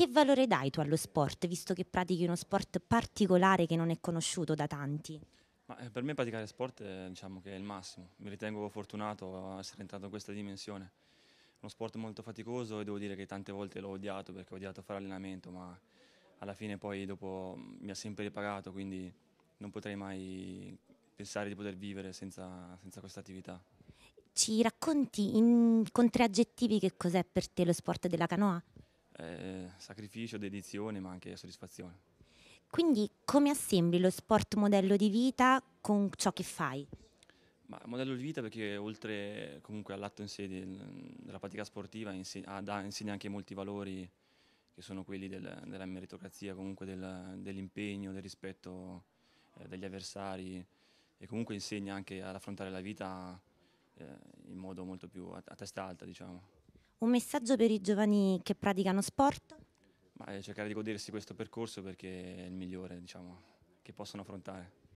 che valore dai tu allo sport, visto che pratichi uno sport particolare che non è conosciuto da tanti? Ma eh, per me praticare sport è, eh, diciamo, è il massimo, mi ritengo fortunato a essere entrato in questa dimensione. Uno sport molto faticoso e devo dire che tante volte l'ho odiato perché ho odiato fare allenamento, ma alla fine poi dopo mm, mi ha sempre ripagato, quindi non potrei mai pensare di poter vivere senza, senza questa attività. Ci racconti in, con tre aggettivi che cos'è per te lo sport della canoa? eh, sacrificio, dedizione ma anche soddisfazione. Quindi come assembli lo sport modello di vita con ciò che fai? Ma modello di vita perché oltre comunque all'atto in sé della pratica sportiva insegna, insegna, anche molti valori che sono quelli del, della meritocrazia, comunque del, dell'impegno, del rispetto eh, degli avversari e comunque insegna anche ad affrontare la vita eh, in modo molto più a, a testa alta diciamo. Un messaggio per i giovani che praticano sport? Ma eh, cercare di godersi questo percorso perché è il migliore diciamo, che possono affrontare.